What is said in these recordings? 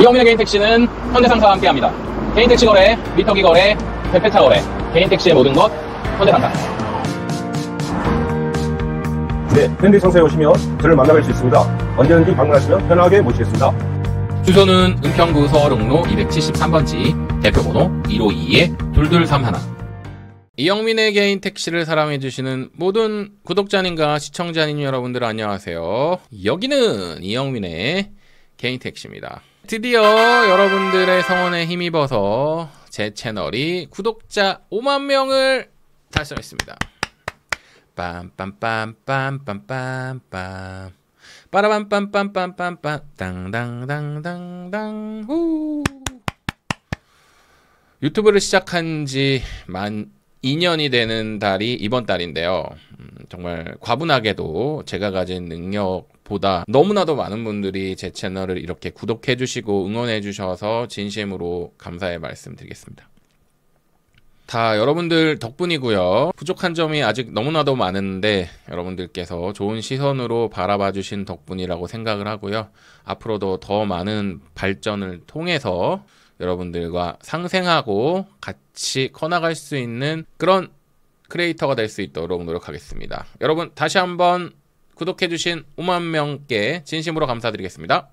이영민의 개인 택시는 현대상사와 함께합니다. 개인 택시 거래, 미터기 거래, 대패차 거래, 개인 택시의 모든 것 현대상사. 네, 현대상사에 오시면 저를 만나뵐 수 있습니다. 언제든지 방문하시면 편하게 모시겠습니다. 주소는 은평구 서울롱로 273번지, 대표번호 252-2231. 이영민의 개인 택시를 사랑해주시는 모든 구독자님과 시청자님 여러분들 안녕하세요. 여기는 이영민의 개인 택시입니다. 드디어 여러분들의 성원에 힘입어서 제 채널이 구독자 5만 명을 달성했습니다. 빰빰빰빰빰빰빰 빠라밤빰빰빰빰빰 땅땅땅땅땅 후 유튜브를 시작한 지 만 2년이 되는 달이 이번 달인데요. 음, 정말 과분하게도 제가 가진 능력 보다 너무나도 많은 분들이 제 채널을 이렇게 구독해 주시고 응원해 주셔서 진심으로 감사의 말씀 드리겠습니다. 다 여러분들 덕분이고요. 부족한 점이 아직 너무나도 많은데 여러분들께서 좋은 시선으로 바라봐 주신 덕분이라고 생각을 하고요. 앞으로도 더 많은 발전을 통해서 여러분들과 상생하고 같이 커나갈 수 있는 그런 크리에이터가 될 수 있도록 노력하겠습니다. 여러분 다시 한번 구독해주신 5만 명께 진심으로 감사드리겠습니다.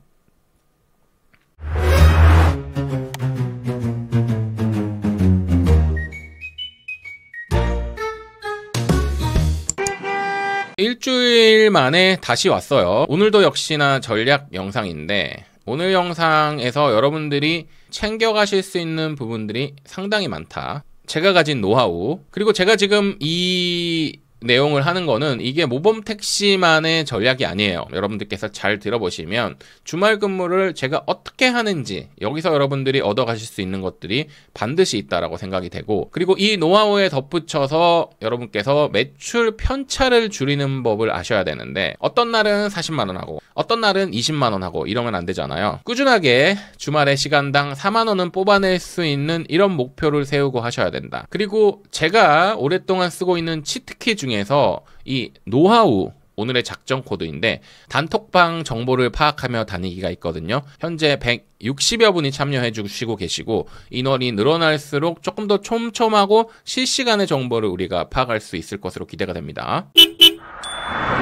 일주일 만에 다시 왔어요. 오늘도 역시나 전략 영상인데 오늘 영상에서 여러분들이 챙겨가실 수 있는 부분들이 상당히 많다. 제가 가진 노하우 그리고 제가 지금 이 내용을 하는 거는 이게 모범 택시만의 전략이 아니에요. 여러분들께서 잘 들어보시면 주말 근무를 제가 어떻게 하는지 여기서 여러분들이 얻어가실 수 있는 것들이 반드시 있다라고 생각이 되고 그리고 이 노하우에 덧붙여서 여러분께서 매출 편차를 줄이는 법을 아셔야 되는데 어떤 날은 40만 원 하고 어떤 날은 20만 원 하고 이러면 안 되잖아요. 꾸준하게 주말에 시간당 4만 원은 뽑아낼 수 있는 이런 목표를 세우고 하셔야 된다. 그리고 제가 오랫동안 쓰고 있는 치트키 주 중에서 이 노하우 오늘의 작전 코드인데 단톡방 정보를 파악하며 다니기가 있거든요. 현재 160여 분이 참여해 주시고 계시고 인원이 늘어날수록 조금 더 촘촘하고 실시간의 정보를 우리가 파악할 수 있을 것으로 기대가 됩니다.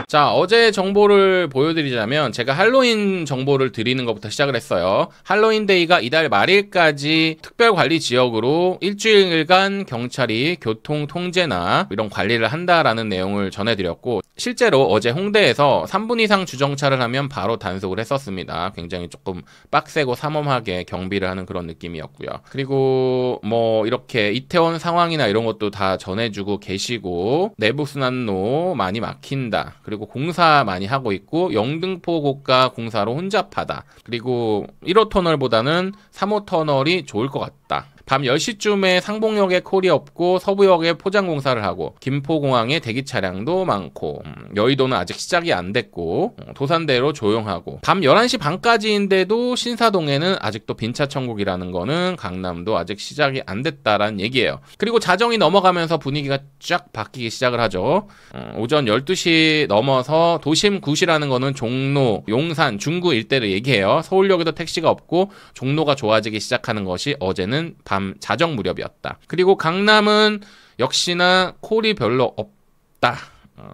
자 어제 정보를 보여드리자면 제가 할로윈 정보를 드리는 것부터 시작을 했어요 할로윈 데이가 이달 말일까지 특별관리지역으로 일주일간 경찰이 교통 통제나 이런 관리를 한다라는 내용을 전해드렸고 실제로 어제 홍대에서 3분 이상 주정차를 하면 바로 단속을 했었습니다 굉장히 조금 빡세고 삼엄하게 경비를 하는 그런 느낌이었고요 그리고 뭐 이렇게 이태원 상황이나 이런 것도 다 전해주고 계시고 내부순환로 많이 막힌 낸다. 그리고 공사 많이 하고 있고 영등포 고가 공사로 혼잡하다. 그리고 1호 터널보다는 3호 터널이 좋을 것 같다. 밤 10시쯤에 상봉역에 콜이 없고 서부역에 포장 공사를 하고 김포공항에 대기 차량도 많고 음, 여의도는 아직 시작이 안 됐고 음, 도산대로 조용하고 밤 11시 반까지인데도 신사동에는 아직도 빈차 천국이라는 거는 강남도 아직 시작이 안 됐다라는 얘기예요. 그리고 자정이 넘어가면서 분위기가 쫙 바뀌기 시작을 하죠. 음, 오전 12시 넘어서 도심 9시라는 거는 종로, 용산, 중구 일대를 얘기해요. 서울역에도 택시가 없고 종로가 좋아지기 시작하는 것이 어제는 밤 감, 자정 무렵이었다. 그리고 강남은 역시나 콜이 별로 없다.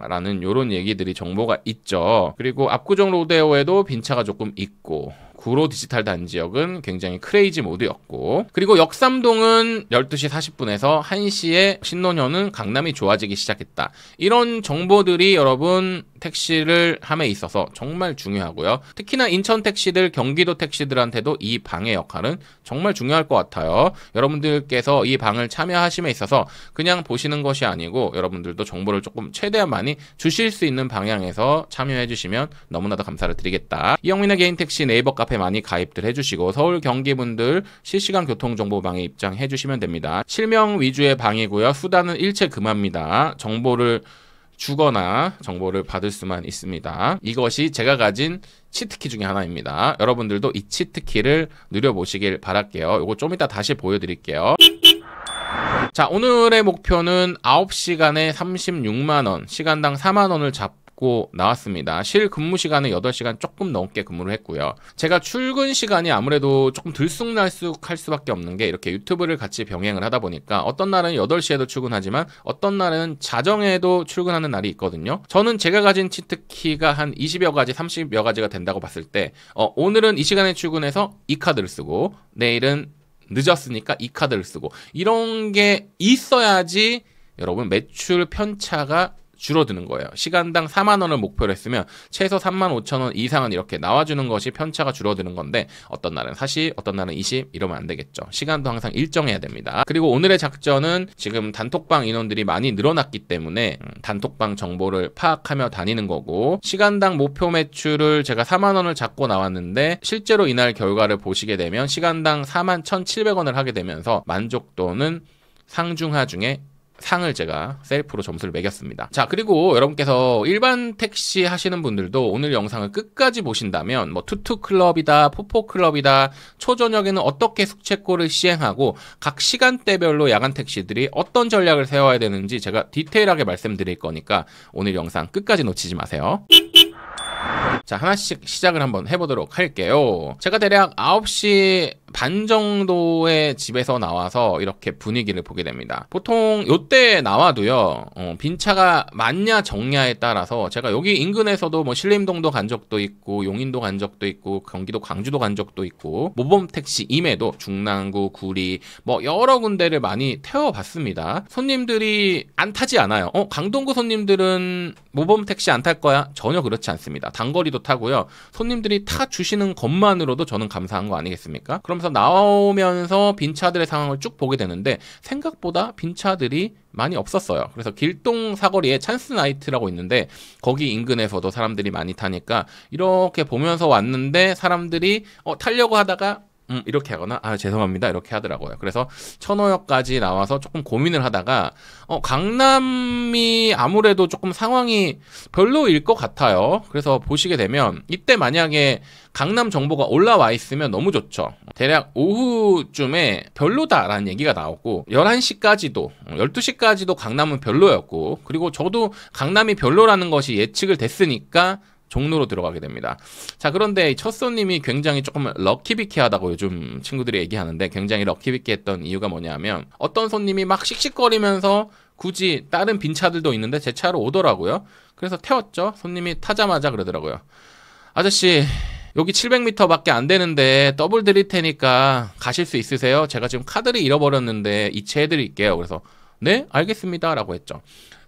라는 요런 얘기들이 정보가 있죠. 그리고 압구정 로데오에도 빈차가 조금 있고 구로 디지털 단지역은 굉장히 크레이지 모드였고 그리고 역삼동은 12시 40분에서 1시에 신논현은 강남이 좋아지기 시작했다. 이런 정보들이 여러분 택시를 함에 있어서 정말 중요하고요. 특히나 인천 택시들, 경기도 택시들한테도 이 방의 역할은 정말 중요할 것 같아요. 여러분들께서 이 방을 참여하심에 있어서 그냥 보시는 것이 아니고 여러분들도 정보를 조금 최대한 많이 주실 수 있는 방향에서 참여해 주시면 너무나도 감사를 드리겠다. 이영민의 개인 택시 네이버 카페 카페 많이 가입들 해주시고 서울 경기분들 실시간 교통정보방에 입장해 주시면 됩니다. 실명 위주의 방이고요. 수단은 일체 금합니다. 정보를 주거나 정보를 받을 수만 있습니다. 이것이 제가 가진 치트키 중에 하나입니다. 여러분들도 이 치트키를 누려보시길 바랄게요. 이거 좀 이따 다시 보여드릴게요. 자 오늘의 목표는 9시간에 36만원 시간당 4만원을 잡고 받고 나왔습니다. 실 근무 시간은 8시간 조금 넘게 근무를 했고요. 제가 출근 시간이 아무래도 조금 들쑥날쑥할 수밖에 없는 게 이렇게 유튜브를 같이 병행을 하다 보니까 어떤 날은 8시에도 출근하지만 어떤 날은 자정에도 출근하는 날이 있거든요. 저는 제가 가진 치트키가 한 20여 가지, 30여 가지가 된다고 봤을 때 어, 오늘은 이 시간에 출근해서 이 카드를 쓰고 내일은 늦었으니까 이 카드를 쓰고 이런 게 있어야지 여러분 매출 편차가 줄어드는 거예요. 시간당 4만 원을 목표로 했으면 최소 3만 5천 원 이상은 이렇게 나와주는 것이 편차가 줄어드는 건데 어떤 날은 40, 어떤 날은 20 이러면 안 되겠죠. 시간도 항상 일정해야 됩니다. 그리고 오늘의 작전은 지금 단톡방 인원들이 많이 늘어났기 때문에 음, 단톡방 정보를 파악하며 다니는 거고 시간당 목표 매출을 제가 4만 원을 잡고 나왔는데 실제로 이날 결과를 보시게 되면 시간당 4만 1,700원을 하게 되면서 만족도는 상중하 중에 상을 제가 셀프로 점수를 매겼습니다. 자, 그리고 여러분께서 일반 택시 하시는 분들도 오늘 영상을 끝까지 보신다면 뭐 투투 클럽이다, 포포 클럽이다, 초저녁에는 어떻게 숙채골을 시행하고 각 시간대별로 야간 택시들이 어떤 전략을 세워야 되는지 제가 디테일하게 말씀드릴 거니까 오늘 영상 끝까지 놓치지 마세요. 자 하나씩 시작을 한번 해보도록 할게요 제가 대략 9시 반 정도에 집에서 나와서 이렇게 분위기를 보게 됩니다. 보통 요때 나와도요, 어, 빈차가 많냐 적냐에 따라서 제가 여기 인근에서도 뭐 신림동도 간 적도 있고, 용인도 간 적도 있고, 경기도 광주도 간 적도 있고, 모범택시 임에도 중랑구, 구리, 뭐 여러 군데를 많이 태워봤습니다. 손님들이 안 타지 않아요. 어, 강동구 손님들은 모범택시 안 탈 거야? 전혀 그렇지 않습니다. 단거리도 타고요. 손님들이 타 주시는 것만으로도 저는 감사한 거 아니겠습니까? 그러면서 나오면서 빈 차들의 상황을 쭉 보게 되는데 생각보다 빈 차들이 많이 없었어요. 그래서 길동 사거리에 찬스 나이트라고 있는데 거기 인근에서도 사람들이 많이 타니까 이렇게 보면서 왔는데 사람들이 어, 타려고 하다가 음, 이렇게 하거나 아 죄송합니다 이렇게 하더라고요. 그래서 천호역까지 나와서 조금 고민을 하다가 어, 강남이 아무래도 조금 상황이 별로일 것 같아요. 그래서 보시게 되면 이때 만약에 강남 정보가 올라와 있으면 너무 좋죠. 대략 오후쯤에 별로다라는 얘기가 나왔고 11시까지도 12시까지도 어, 강남은 별로였고 그리고 저도 강남이 별로라는 것이 예측을 됐으니까 종로로 들어가게 됩니다. 자, 그런데 첫 손님이 굉장히 조금 럭키비키하다고 요즘 친구들이 얘기하는데 굉장히 럭키비키했던 이유가 뭐냐면 어떤 손님이 막 씩씩거리면서 굳이 다른 빈 차들도 있는데 제 차로 오더라고요. 그래서 태웠죠. 손님이 타자마자 그러더라고요. 아저씨, 여기 700m밖에 안 되는데 더블 드릴 테니까 가실 수 있으세요? 제가 지금 카드를 잃어버렸는데 이체해 드릴게요. 그래서 네, 알겠습니다라고 했죠.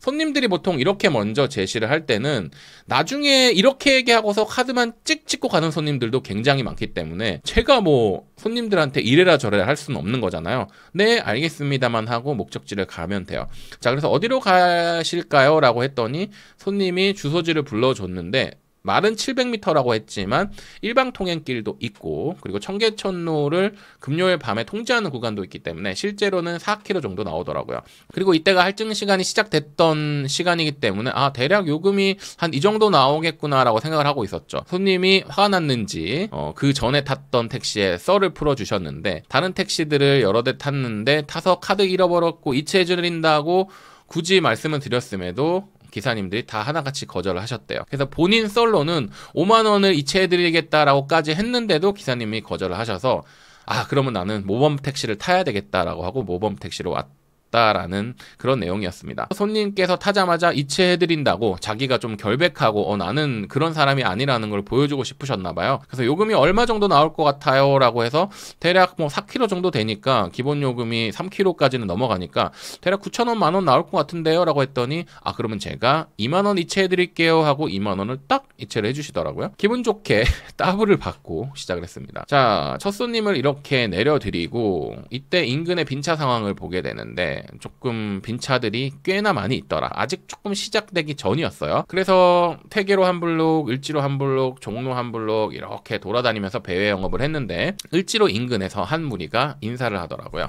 손님들이 보통 이렇게 먼저 제시를 할 때는 나중에 이렇게 얘기하고서 카드만 찍 찍고 가는 손님들도 굉장히 많기 때문에 제가 뭐 손님들한테 이래라 저래라 할 수는 없는 거잖아요. 네, 알겠습니다만 하고 목적지를 가면 돼요. 자, 그래서 어디로 가실까요? 라고 했더니 손님이 주소지를 불러줬는데 말은 700m라고 했지만 일방 통행길도 있고 그리고 청계천로를 금요일 밤에 통제하는 구간도 있기 때문에 실제로는 4km 정도 나오더라고요. 그리고 이때가 할증 시간이 시작됐던 시간이기 때문에 아 대략 요금이 한 이 정도 나오겠구나라고 생각을 하고 있었죠. 손님이 화가 났는지 어, 그 전에 탔던 택시에 썰을 풀어 주셨는데 다른 택시들을 여러 대 탔는데 타서 카드 잃어버렸고 이체해 드린다고 굳이 말씀을 드렸음에도 기사님들이 다 하나같이 거절을 하셨대요. 그래서 본인 솔로는 5만 원을 이체해드리겠다라고까지 했는데도 기사님이 거절을 하셔서 아 그러면 나는 모범 택시를 타야 되겠다라고 하고 모범 택시로 왔. 다 있다라는 그런 내용이었습니다. 손님께서 타자마자 이체해드린다고 자기가 좀 결백하고 어, 나는 그런 사람이 아니라는 걸 보여주고 싶으셨나 봐요. 그래서 요금이 얼마 정도 나올 것 같아요 라고 해서 대략 뭐 4kg 정도 되니까 기본 요금이 3kg까지는 넘어가니까 대략 9천원 만원 나올 것 같은데요 라고 했더니 아 그러면 제가 2만원 이체해드릴게요 하고 2만원을 딱 이체를 해주시더라고요. 기분 좋게 따블을 받고 시작을 했습니다. 자, 첫 손님을 이렇게 내려드리고 이때 인근의 빈차 상황을 보게 되는데 조금 빈차들이 꽤나 많이 있더라. 아직 조금 시작되기 전이었어요. 그래서 퇴계로한 블록, 을지로 한 블록, 종로 한 블록 이렇게 돌아다니면서 배회 영업을 했는데 을지로 인근에서 한 무리가 인사를 하더라고요.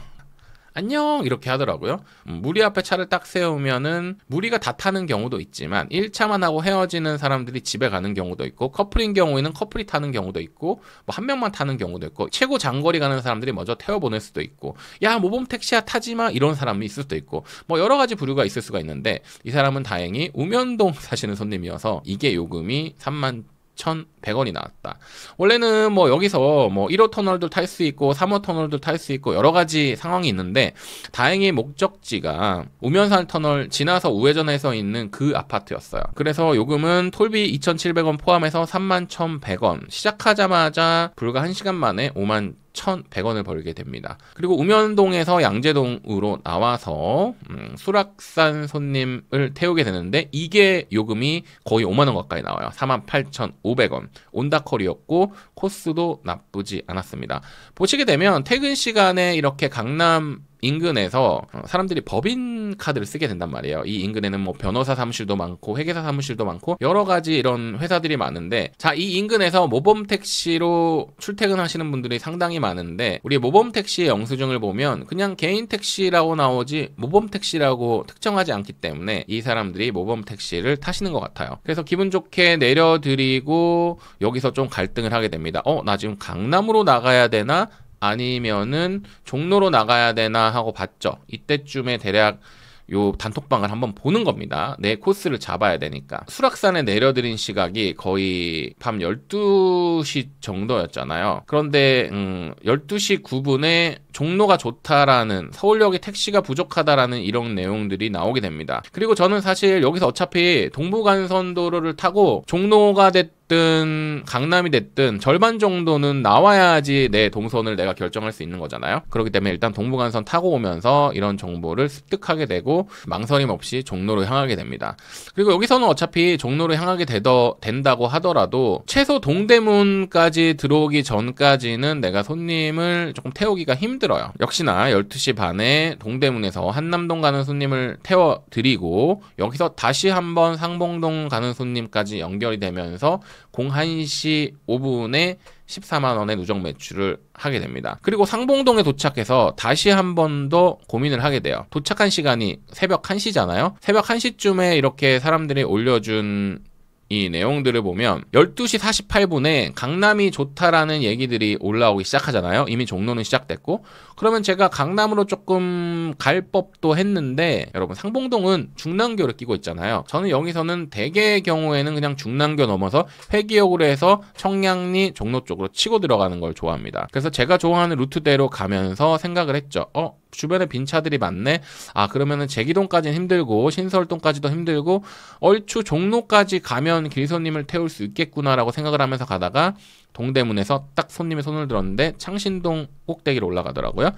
안녕 이렇게 하더라고요. 음, 무리 앞에 차를 딱 세우면은 무리가 다 타는 경우도 있지만 1차만 하고 헤어지는 사람들이 집에 가는 경우도 있고 커플인 경우에는 커플이 타는 경우도 있고 뭐 한 명만 타는 경우도 있고 최고 장거리 가는 사람들이 먼저 태워 보낼 수도 있고 야 모범 택시야 타지 마 이런 사람이 있을 수도 있고 뭐 여러 가지 부류가 있을 수가 있는데 이 사람은 다행히 우면동 사시는 손님이어서 이게 요금이 3만 1,100원이 나왔다. 원래는 뭐 여기서 뭐 1호 터널도 탈 수 있고 3호 터널도 탈 수 있고 여러 가지 상황이 있는데 다행히 목적지가 우면산 터널 지나서 우회전해서 있는 그 아파트였어요. 그래서 요금은 톨비 2,700원 포함해서 31,100원 시작하자마자 불과 1시간 만에 5만 1,100원을 벌게 됩니다. 그리고 우면동에서 양재동으로 나와서 음, 수락산 손님을 태우게 되는데 이게 요금이 거의 5만 원 가까이 나와요. 48,500원. 온다커리였고 코스도 나쁘지 않았습니다. 보시게 되면 퇴근 시간에 이렇게 강남 인근에서 사람들이 법인 카드를 쓰게 된단 말이에요. 이 인근에는 뭐 변호사 사무실도 많고 회계사 사무실도 많고 여러 가지 이런 회사들이 많은데 자 이 인근에서 모범 택시로 출퇴근하시는 분들이 상당히 많은데 우리 모범 택시의 영수증을 보면 그냥 개인 택시라고 나오지 모범 택시라고 특정하지 않기 때문에 이 사람들이 모범 택시를 타시는 것 같아요. 그래서 기분 좋게 내려드리고 여기서 좀 갈등을 하게 됩니다. 어, 나 지금 강남으로 나가야 되나? 아니면은 종로로 나가야 되나 하고 봤죠. 이때쯤에 대략 요 단톡방을 한번 보는 겁니다. 내 코스를 잡아야 되니까. 수락산에 내려드린 시각이 거의 밤 12시 정도였잖아요. 그런데 음 12시 9분에 종로가 좋다라는 서울역에 택시가 부족하다라는 이런 내용들이 나오게 됩니다. 그리고 저는 사실 여기서 어차피 동부간선도로를 타고 종로가 됐 됐든 강남이 됐든 절반 정도는 나와야지 내 동선을 내가 결정할 수 있는 거잖아요. 그렇기 때문에 일단 동부간선 타고 오면서 이런 정보를 습득하게 되고 망설임 없이 종로로 향하게 됩니다. 그리고 여기서는 어차피 종로로 향하게 되더, 된다고 하더라도 최소 동대문까지 들어오기 전까지는 내가 손님을 조금 태우기가 힘들어요. 역시나 12시 반에 동대문에서 한남동 가는 손님을 태워드리고 여기서 다시 한번 상봉동 가는 손님까지 연결이 되면서 01시 5분에 14만 원의 누적 매출을 하게 됩니다. 그리고 상봉동에 도착해서 다시 한 번 더 고민을 하게 돼요. 도착한 시간이 새벽 1시잖아요. 새벽 1시쯤에 이렇게 사람들이 올려준 이 내용들을 보면 12시 48분에 강남이 좋다라는 얘기들이 올라오기 시작하잖아요. 이미 종로는 시작됐고 그러면 제가 강남으로 조금 갈 법도 했는데 여러분 상봉동은 중랑교를 끼고 있잖아요. 저는 여기서는 대개의 경우에는 그냥 중랑교 넘어서 회기역으로 해서 청량리 종로 쪽으로 치고 들어가는 걸 좋아합니다. 그래서 제가 좋아하는 루트대로 가면서 생각을 했죠. 어? 주변에 빈 차들이 많네. 아 그러면은 제기동까지는 힘들고 신설동까지도 힘들고 얼추 종로까지 가면 길손님을 태울 수 있겠구나라고 생각을 하면서 가다가 동대문에서 딱 손님의 손을 들었는데 창신동 꼭대기로 올라가더라고요.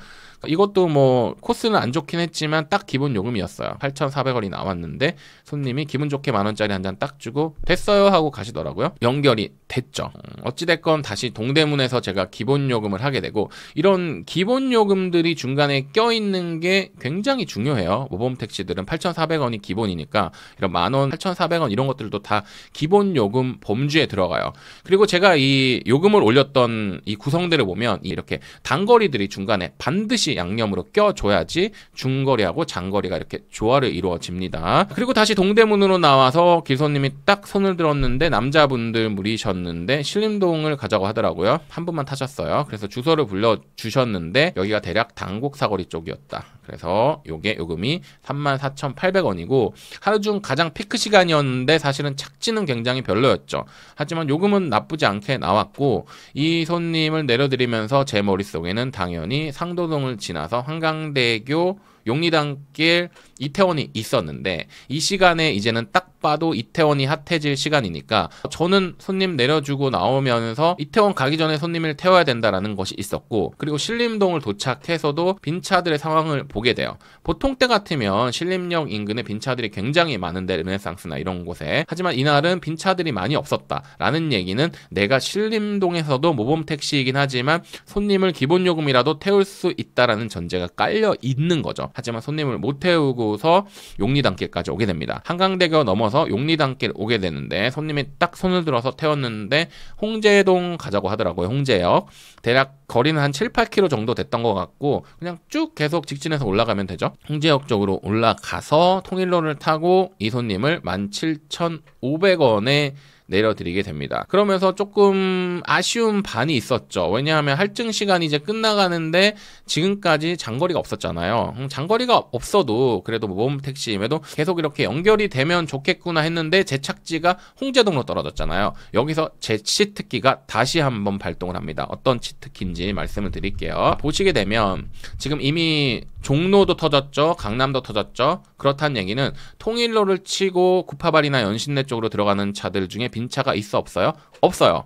이것도 뭐 코스는 안 좋긴 했지만 딱 기본 요금이었어요. 8,400원이 나왔는데 손님이 기분 좋게 만 원짜리 한잔 딱 주고 됐어요 하고 가시더라고요. 연결이 됐죠. 음, 어찌됐건 다시 동대문에서 제가 기본 요금을 하게 되고 이런 기본 요금들이 중간에 껴있는 게 굉장히 중요해요. 모범 택시들은 8,400원이 기본이니까 이런 만원, 8,400원 이런 것들도 다 기본 요금 범주에 들어가요. 그리고 제가 이 요금을 올렸던 이 구성들을 보면 이렇게 단거리들이 중간에 반드시 양념으로 껴줘야지 중거리하고 장거리가 이렇게 조화를 이루어집니다. 그리고 다시 동대문으로 나와서 길손님이 딱 손을 들었는데 남자분들 무리셨는데 신림동을 가자고 하더라고요. 한 분만 타셨어요. 그래서 주소를 불러주셨는데 여기가 대략 당곡 사거리 쪽이었다. 그래서 요게 요금이 34,800원이고 하루 중 가장 피크 시간이었는데 사실은 착지는 굉장히 별로였죠. 하지만 요금은 나쁘지 않게 나왔고 이 손님을 내려드리면서 제 머릿속에는 당연히 상도동을 지나서 한강대교 용리단길 이태원이 있었는데 이 시간에 이제는 딱 봐도 이태원이 핫해질 시간이니까 저는 손님 내려주고 나오면서 이태원 가기 전에 손님을 태워야 된다라는 것이 있었고 그리고 신림동을 도착해서도 빈차들의 상황을 보게 돼요. 보통 때 같으면 신림역 인근에 빈차들이 굉장히 많은데 르네상스나 이런 곳에 하지만 이날은 빈차들이 많이 없었다라는 얘기는 내가 신림동에서도 모범 택시이긴 하지만 손님을 기본 요금이라도 태울 수 있다라는 전제가 깔려 있는 거죠. 하지만 손님을 못 태우고서 용리단길까지 오게 됩니다. 한강대교 넘어서 용리단길 오게 되는데 손님이 딱 손을 들어서 태웠는데 홍제동 가자고 하더라고요. 홍제역. 대략 거리는 한 7, 8km 정도 됐던 것 같고 그냥 쭉 계속 직진해서 올라가면 되죠. 홍제역 쪽으로 올라가서 통일로를 타고 이 손님을 17,500원에 내려드리게 됩니다. 그러면서 조금 아쉬운 반이 있었죠. 왜냐하면 할증 시간이 이제 끝나가는데 지금까지 장거리가 없었잖아요. 음, 장거리가 없어도 그래도 모범택시임에도 뭐 계속 이렇게 연결이 되면 좋겠구나 했는데 제착지가 홍제동로 으 떨어졌잖아요. 여기서 제 치트키가 다시 한번 발동을 합니다. 어떤 치트키인지 말씀을 드릴게요. 보시게 되면 지금 이미 종로도 터졌죠. 강남도 터졌죠. 그렇다는 얘기는 통일로를 치고 구파발이나 연신내 쪽으로 들어가는 차들 중에 빈차가 있어 없어요? 없어요.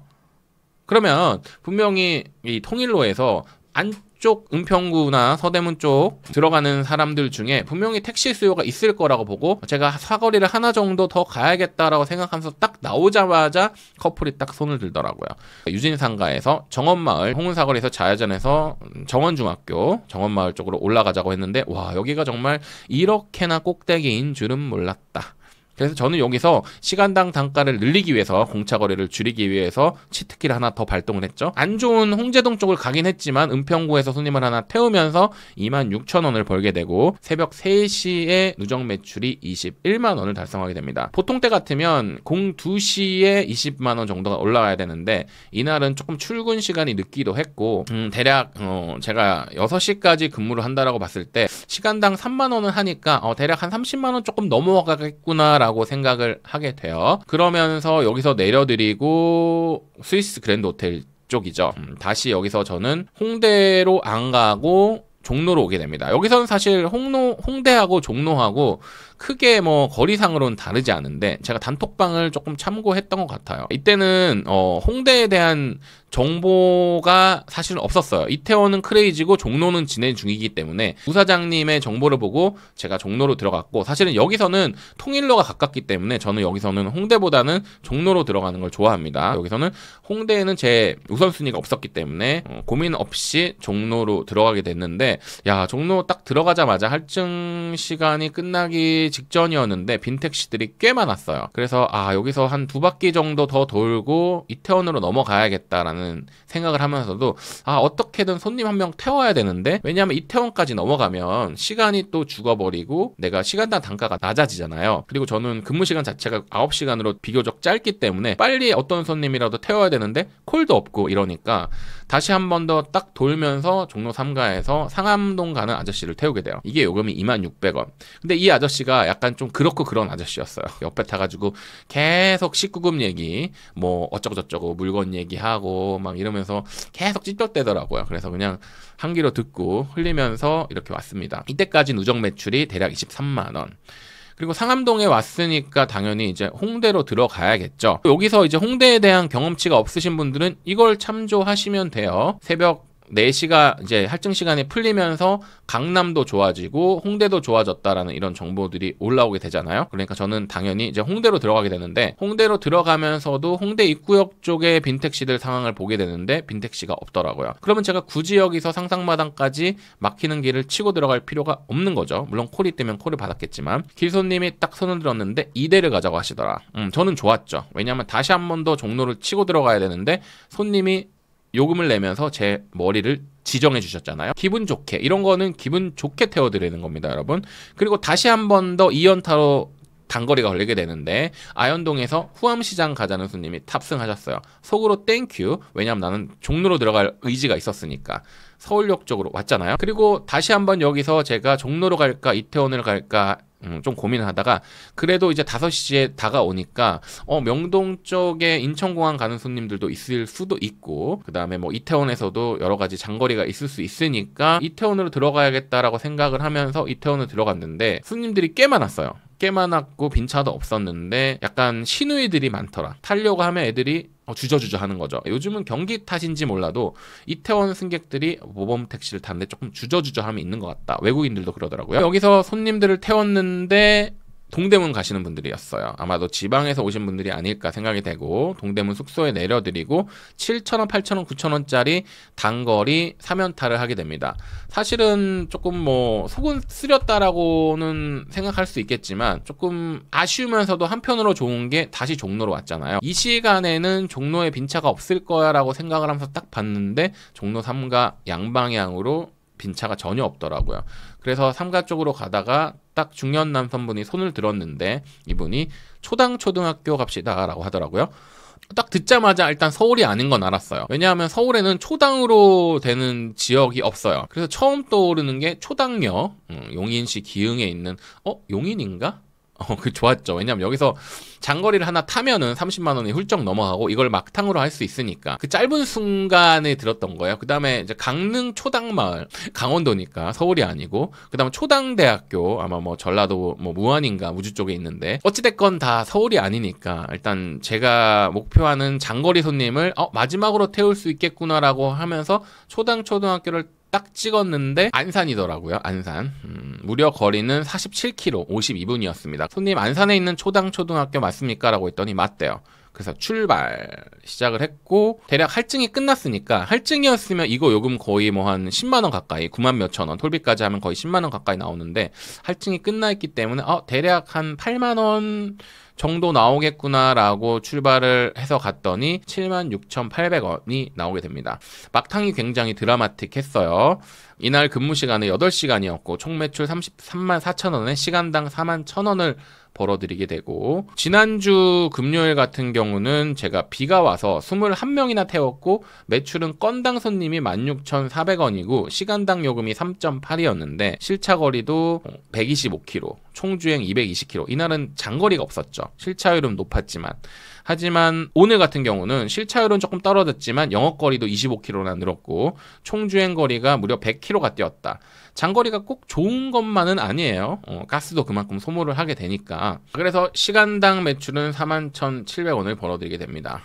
그러면 분명히 이 통일로에서 안쪽 은평구나 서대문 쪽 들어가는 사람들 중에 분명히 택시 수요가 있을 거라고 보고 제가 사거리를 하나 정도 더 가야겠다라고 생각하면서 딱 나오자마자 커플이 딱 손을 들더라고요. 유진상가에서 정원마을, 홍은사거리에서 자야전에서 정원중학교, 정원마을 쪽으로 올라가자고 했는데 와 여기가 정말 이렇게나 꼭대기인 줄은 몰랐다. 그래서 저는 여기서 시간당 단가를 늘리기 위해서 공차 거래를 줄이기 위해서 치트키를 하나 더 발동을 했죠. 안 좋은 홍제동 쪽을 가긴 했지만 은평구에서 손님을 하나 태우면서 26,000원을 벌게 되고 새벽 3시에 누적 매출이 21만 원을 달성하게 됩니다. 보통 때 같으면 0 2시에 20만 원 정도가 올라가야 되는데 이날은 조금 출근 시간이 늦기도 했고 음, 대략 어, 제가 6시까지 근무를 한다라고 봤을 때 시간당 3만 원을 하니까 어, 대략 한 30만 원 조금 넘어가겠구나라고 라고 생각을 하게 돼요. 그러면서 여기서 내려드리고 스위스 그랜드 호텔 쪽이죠. 음, 다시 여기서 저는 홍대로 안 가고 종로로 오게 됩니다. 여기서는 사실 홍로, 홍대하고 종로하고 크게 뭐 거리상으로는 다르지 않은데 제가 단톡방을 조금 참고했던 것 같아요. 이때는 어, 홍대에 대한 정보가 사실 없었어요. 이태원은 크레이지고 종로는 진행 중이기 때문에 부사장님의 정보를 보고 제가 종로로 들어갔고 사실은 여기서는 통일로가 가깝기 때문에 저는 여기서는 홍대보다는 종로로 들어가는 걸 좋아합니다. 여기서는 홍대에는 제 우선순위가 없었기 때문에 어, 고민 없이 종로로 들어가게 됐는데 야 종로 딱 들어가자마자 할증 시간이 끝나기 직전이었는데 빈택시들이 꽤 많았어요. 그래서 아 여기서 한 두 바퀴 정도 더 돌고 이태원으로 넘어가야겠다라는 생각을 하면서도 아 어떻게든 손님 한 명 태워야 되는데 왜냐하면 이태원까지 넘어가면 시간이 또 죽어버리고 내가 시간당 단가가 낮아지잖아요. 그리고 저는 근무 시간 자체가 9시간으로 비교적 짧기 때문에 빨리 어떤 손님이라도 태워야 되는데 콜도 없고 이러니까 다시 한 번 더 딱 돌면서 종로 3가에서 상암동 가는 아저씨를 태우게 돼요. 이게 요금이 26,000원. 근데 이 아저씨가 약간 좀 그렇고 그런 아저씨였어요. 옆에 타가지고 계속 19금 얘기, 뭐 어쩌고저쩌고 물건 얘기하고 막 이러면서 계속 찢떡대더라고요. 그래서 그냥 한 귀로 듣고 흘리면서 이렇게 왔습니다. 이때까지 누적 매출이 대략 23만 원. 그리고 상암동에 왔으니까 당연히 이제 홍대로 들어가야겠죠. 여기서 이제 홍대에 대한 경험치가 없으신 분들은 이걸 참조하시면 돼요. 새벽 4시가 이제 할증 시간이 풀리면서 강남도 좋아지고 홍대도 좋아졌다라는 이런 정보들이 올라오게 되잖아요. 그러니까 저는 당연히 이제 홍대로 들어가게 되는데 홍대로 들어가면서도 홍대 입구역 쪽에 빈택시들 상황을 보게 되는데 빈택시가 없더라고요. 그러면 제가 굳이 여기서 상상마당까지 막히는 길을 치고 들어갈 필요가 없는 거죠. 물론 콜이 뜨면 콜을 받았겠지만 길손님이 딱 손을 들었는데 이대를 가자고 하시더라. 음, 저는 좋았죠. 왜냐하면 다시 한 번 더 종로를 치고 들어가야 되는데 손님이 요금을 내면서 제 머리를 지정해 주셨잖아요. 기분 좋게 이런 거는 기분 좋게 태워드리는 겁니다, 여러분. 그리고 다시 한 번더 2연타로 단거리가 걸리게 되는데 아현동에서 후암시장 가자는 손님이 탑승하셨어요. 속으로 땡큐. 왜냐면 나는 종로로 들어갈 의지가 있었으니까. 서울역 쪽으로 왔잖아요. 그리고 다시 한번 여기서 제가 종로로 갈까 이태원을 갈까 음, 좀 고민하다가 그래도 이제 5시에 다가오니까 어 명동 쪽에 인천공항 가는 손님들도 있을 수도 있고 그다음에 뭐 이태원에서도 여러 가지 장거리가 있을 수 있으니까 이태원으로 들어가야겠다라고 생각을 하면서 이태원을 들어갔는데 손님들이 꽤 많았어요. 작게만 왔고 빈차도 없었는데 약간 신우이들이 많더라. 타려고 하면 애들이 어, 주저주저 하는 거죠. 요즘은 경기 탓인지 몰라도 이태원 승객들이 모범 택시를 타는데 조금 주저주저 함이 있는 것 같다. 외국인들도 그러더라고요. 여기서 손님들을 태웠는데 동대문 가시는 분들이었어요. 아마도 지방에서 오신 분들이 아닐까 생각이 되고 동대문 숙소에 내려드리고 7천원8천원9천원짜리 단거리 3연타를 하게 됩니다. 사실은 조금 뭐 속은 쓰렸다라고는 생각할 수 있겠지만 조금 아쉬우면서도 한편으로 좋은 게 다시 종로로 왔잖아요. 이 시간에는 종로에 빈차가 없을 거야라고 생각을 하면서 딱 봤는데 종로 3가 양방향으로 빈차가 전혀 없더라고요. 그래서 삼가 쪽으로 가다가 딱 중년 남성분이 손을 들었는데 이분이 초당 초등학교 갑시다라고 하더라고요. 딱 듣자마자 일단 서울이 아닌 건 알았어요. 왜냐하면 서울에는 초당으로 되는 지역이 없어요. 그래서 처음 떠오르는 게 초당역, 음, 용인시 기흥에 있는 어 용인인가? 어, 그 좋았죠. 왜냐면 여기서 장거리를 하나 타면은 30만 원이 훌쩍 넘어가고 이걸 막탕으로 할 수 있으니까 그 짧은 순간에 들었던 거예요. 그다음에 이제 강릉 초당마을 강원도니까 서울이 아니고 그다음에 초당대학교 아마 뭐 전라도 뭐 무안인가 무주 쪽에 있는데 어찌 됐건 다 서울이 아니니까 일단 제가 목표하는 장거리 손님을 어 마지막으로 태울 수 있겠구나라고 하면서 초당 초등학교를 딱 찍었는데 안산이더라고요. 안산. 음, 무려 거리는 47km 52분이었습니다. 손님 안산에 있는 초당 초등학교 맞습니까? 라고 했더니 맞대요. 그래서 출발 시작을 했고 대략 할증이 끝났으니까 할증이었으면 이거 요금 거의 뭐 한 10만 원 가까이 9만 몇천 원 톨비까지 하면 거의 10만 원 가까이 나오는데 할증이 끝나 있기 때문에 어 대략 한 8만 원 정도 나오겠구나라고 출발을 해서 갔더니 76,800원이 나오게 됩니다. 막탕이 굉장히 드라마틱했어요. 이날 근무 시간은 8시간이었고 총 매출 33만 4천 원에 시간당 4만 1천 원을 벌어들이게 되고 지난주 금요일 같은 경우는 제가 비가 와서 21명이나 태웠고 매출은 건당 손님이 16,400원이고 시간당 요금이 3.8이었는데 실차 거리도 125km, 어, 총주행 220km 이날은 장거리가 없었죠. 실차율은 높았지만 하지만 오늘 같은 경우는 실차율은 조금 떨어졌지만 영업거리도 25km나 늘었고 총주행거리가 무려 100km가 뛰었다. 장거리가 꼭 좋은 것만은 아니에요. 어, 가스도 그만큼 소모를 하게 되니까. 그래서 시간당 매출은 41,700원을 벌어들이게 됩니다.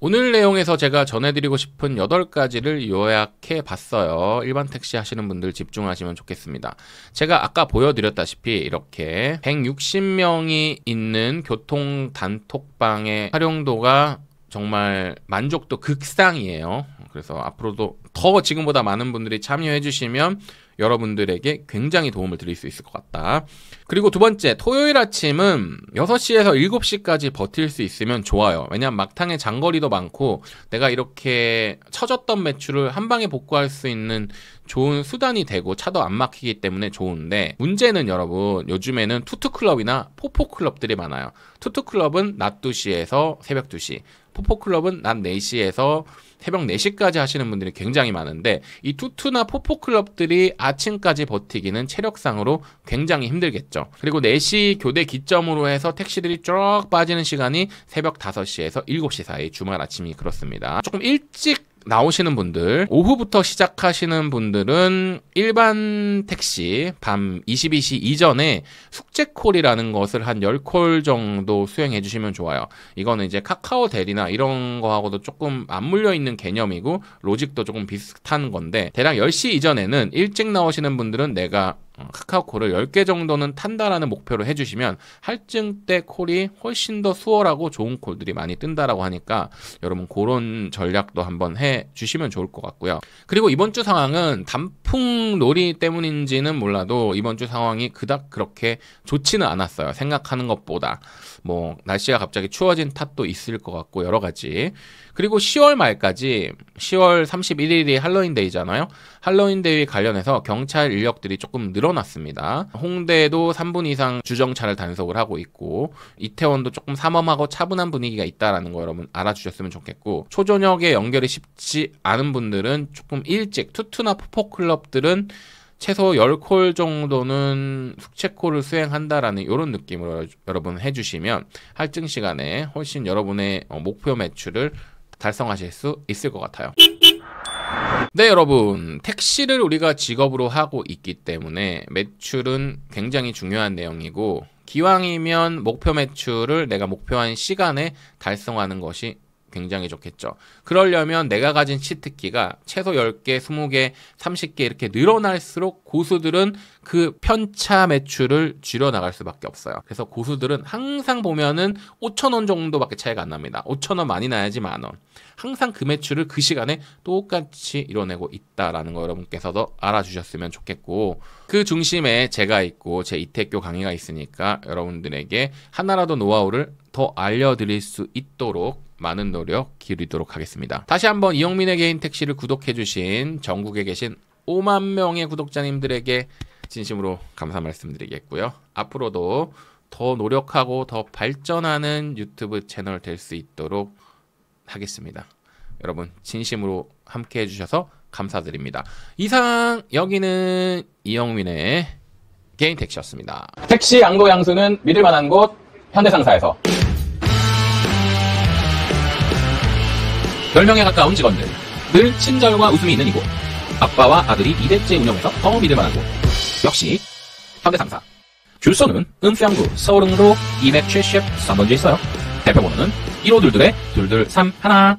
오늘 내용에서 제가 전해드리고 싶은 8가지를 요약해 봤어요. 일반 택시 하시는 분들 집중하시면 좋겠습니다. 제가 아까 보여드렸다시피 이렇게 160명이 있는 교통 단톡방의 활용도가 정말 만족도 극상이에요. 그래서 앞으로도 더 지금보다 많은 분들이 참여해 주시면 여러분들에게 굉장히 도움을 드릴 수 있을 것 같다. 그리고 두 번째, 토요일 아침은 6시에서 7시까지 버틸 수 있으면 좋아요. 왜냐하면 막탕에 장거리도 많고 내가 이렇게 처졌던 매출을 한 방에 복구할 수 있는 좋은 수단이 되고 차도 안 막히기 때문에 좋은데 문제는 여러분 요즘에는 투투클럽이나 포포클럽들이 많아요. 투투클럽은 낮 2시에서 새벽 2시, 포포클럽은 낮 4시에서 새벽 4시까지 하시는 분들이 굉장히 많은데 이 투투나 포포 클럽들이 아침까지 버티기는 체력상으로 굉장히 힘들겠죠. 그리고 4시 교대 기점으로 해서 택시들이 쭉 빠지는 시간이 새벽 5시에서 7시 사이 주말 아침이 그렇습니다. 조금 일찍 나오시는 분들, 오후부터 시작하시는 분들은 일반 택시 밤 22시 이전에 숙제콜이라는 것을 한 10콜 정도 수행해 주시면 좋아요. 이거는 이제 카카오 대리나 이런 거하고도 조금 맞물려 있는 개념이고 로직도 조금 비슷한 건데 대략 10시 이전에는 일찍 나오시는 분들은 내가 어, 카카오콜을 10개 정도는 탄다라는 목표로 해주시면 할증 때 콜이 훨씬 더 수월하고 좋은 콜들이 많이 뜬다라고 하니까 여러분 그런 전략도 한번 해주시면 좋을 것 같고요. 그리고 이번 주 상황은 단풍 놀이 때문인지는 몰라도 이번 주 상황이 그닥 그렇게 좋지는 않았어요. 생각하는 것보다 뭐 날씨가 갑자기 추워진 탓도 있을 것 같고 여러 가지 그리고 10월 말까지 10월 31일이 할로윈데이잖아요. 할로윈 대회 관련해서 경찰 인력들이 조금 늘어났습니다. 홍대도 에 3분 이상 주정차를 단속을 하고 있고 이태원도 조금 삼엄하고 차분한 분위기가 있다라는 거 여러분 알아주셨으면 좋겠고 초저녁에 연결이 쉽지 않은 분들은 조금 일찍 투투나 포포클럽들은 최소 10콜 정도는 숙제콜을 수행한다라는 이런 느낌으로 여러분 해주시면 할증 시간에 훨씬 여러분의 어, 목표 매출을 달성하실 수 있을 것 같아요. 네, 여러분. 택시를 우리가 직업으로 하고 있기 때문에 매출은 굉장히 중요한 내용이고 기왕이면 목표 매출을 내가 목표한 시간에 달성하는 것이 굉장히 좋겠죠. 그러려면 내가 가진 치트키가 최소 10개, 20개, 30개 이렇게 늘어날수록 고수들은 그 편차 매출을 줄여 나갈 수밖에 없어요. 그래서 고수들은 항상 보면은 5천원 정도밖에 차이가 안 납니다. 5천원 많이 나야지 만 원. 항상 그 매출을 그 시간에 똑같이 이뤄내고 있다라는 거 여러분께서도 알아주셨으면 좋겠고 그 중심에 제가 있고 제 이태교 강의가 있으니까 여러분들에게 하나라도 노하우를 더 알려드릴 수 있도록 많은 노력 기울이도록 하겠습니다. 다시 한번 이영민의 개인 택시를 구독해주신 전국에 계신 5만 명의 구독자님들에게 진심으로 감사 말씀드리겠고요. 앞으로도 더 노력하고 더 발전하는 유튜브 채널 될 수 있도록 하겠습니다. 여러분 진심으로 함께 해주셔서 감사드립니다. 이상 여기는 이영민의 개인 택시였습니다. 택시 양도 양수는 믿을 만한 곳 현대상사에서 10명에 가까운 직원들, 늘 친절과 웃음이 있는 이곳. 아빠와 아들이 2대째 운영해서 더 믿을만하고 역시 현대상사. 줄서는 은평구 서릉로 270 3번지 있어요. 대표번호는 1522-223 1